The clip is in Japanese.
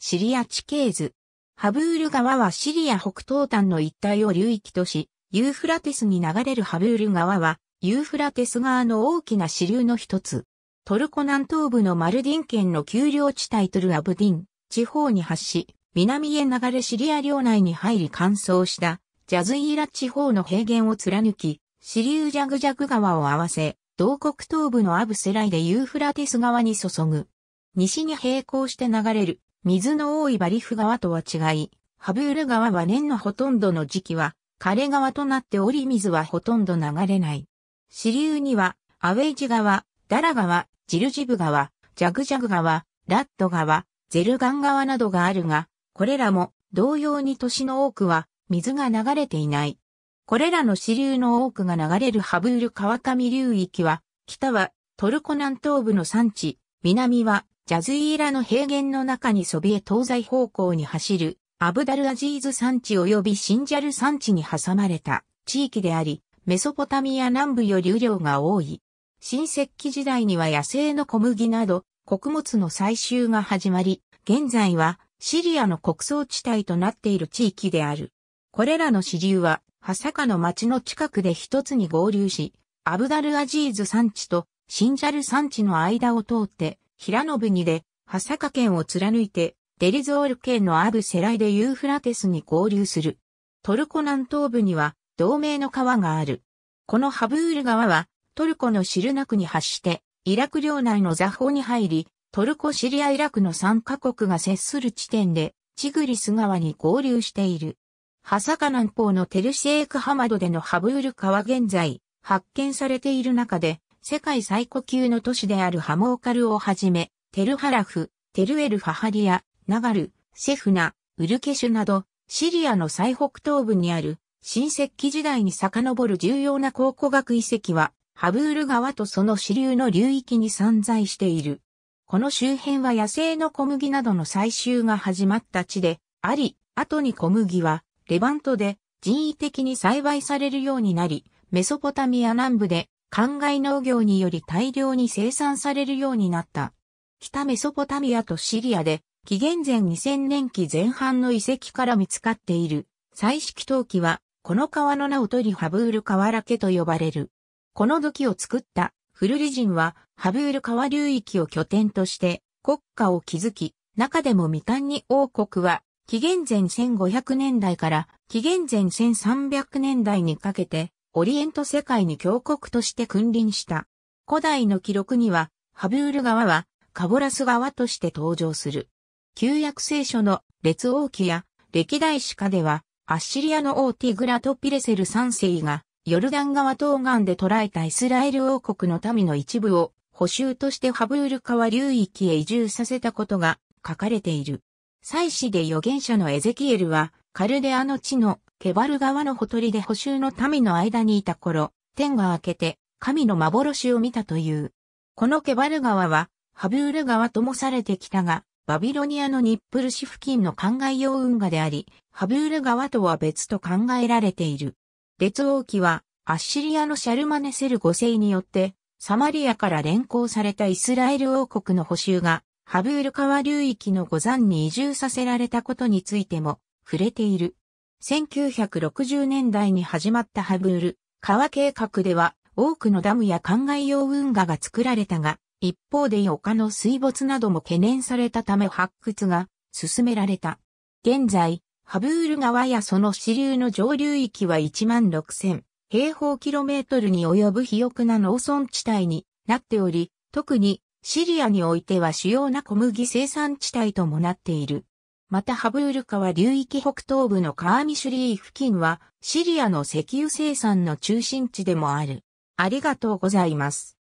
シリア地形図。ハブール川はシリア北東端の一帯を流域とし、ユーフラテスに流れるハブール川は、ユーフラテス川の大きな支流の一つ。トルコ南東部のマルディン県の丘陵地帯トルアブディン地方に発し、南へ流れシリア領内に入り乾燥したジャズイーラ地方の平原を貫き、支流ジャグジャグ川を合わせ、同国東部のアブセライでユーフラテス川に注ぐ。西に並行して流れる水の多いバリフ川とは違い、ハブール川は年のほとんどの時期は枯れ川となっており水はほとんど流れない。支流には、アウェイジ川、ダラ川、ジルジブ川、ジャグジャグ川、ラット川、ゼルガン川などがあるが、これらも同様に都市の多くは水が流れていない。これらの支流の多くが流れるハブール川上流域は、北はトルコ南東部の山地、南はジャズイーラの平原の中にそびえ東西方向に走るアブダルアジーズ山地及びシンジャル山地に挟まれた地域であり、メソポタミア南部より雨量が多い。新石器時代には野生の小麦など穀物の採集が始まり、現在はシリアの穀倉地帯となっている地域である。これらの支流は、ハサカの町の近くで一つに合流し、アブダルアジーズ山地とシンジャル山地の間を通って平野にで、ハサカ県を貫いて、デリゾール県のアブセライでユーフラテスに合流する。トルコ南東部には、同盟の川がある。このハブール川は、トルコのシルナクに発して、イラク領内のザホに入り、トルコ・シリア・イラクの3カ国が接する地点で、チグリス川に合流している。ハサカ南方のテルシェークハマドでのハブール川現在、発見されている中で、世界最古級の都市であるハモーカルをはじめ、テルハラフ、テルエルファハリア、ナガル、シェフナ、ウルケシュなど、シリアの最北東部にある、新石器時代に遡る重要な考古学遺跡は、ハブール川とその支流の流域に散在している。この周辺は野生の小麦などの採集が始まった地で、あり、後に小麦は、レバントで人為的に栽培されるようになり、メソポタミア南部で灌漑農業により大量に生産されるようになった。北メソポタミアとシリアで、紀元前2000年期前半の遺跡から見つかっている、彩色陶器は、この川の名を取りハブール川らけと呼ばれる。この土器を作ったフルリ人は、ハブール川流域を拠点として、国家を築き、中でも未完に王国は、紀元前1500年代から紀元前1300年代にかけて、オリエント世界に強国として君臨した。古代の記録には、ハブール川はカボラス川として登場する。旧約聖書の列王記や歴代史家では、アッシリアの王ティグラトピレセル三世が、ヨルダン川東岸で捕らえたイスラエル王国の民の一部を、補修としてハブール川流域へ移住させたことが書かれている。祭祀で預言者のエゼキエルは、カルデアの地のケバル川のほとりで捕囚の民の間にいた頃、天が明けて、神の幻を見たという。このケバル川は、ハブール川ともされてきたが、バビロニアのニップル市付近の灌漑用運河であり、ハブール川とは別と考えられている。列王記は、アッシリアのシャルマネセル5世によって、サマリアから連行されたイスラエル王国の捕囚が、ハブール川流域の五山に移住させられたことについても、触れている。1960年代に始まったハブール川計画では多くのダムや灌漑用運河が作られたが、一方で丘の水没なども懸念されたため発掘が進められた。現在、ハブール川やその支流の上流域は1万6000平方キロメートルに及ぶ肥沃な農村地帯になっており、特にシリアにおいては主要な小麦生産地帯ともなっている。またハブール川流域北東部のカーミシュリー付近はシリアの石油生産の中心地でもある。ありがとうございます。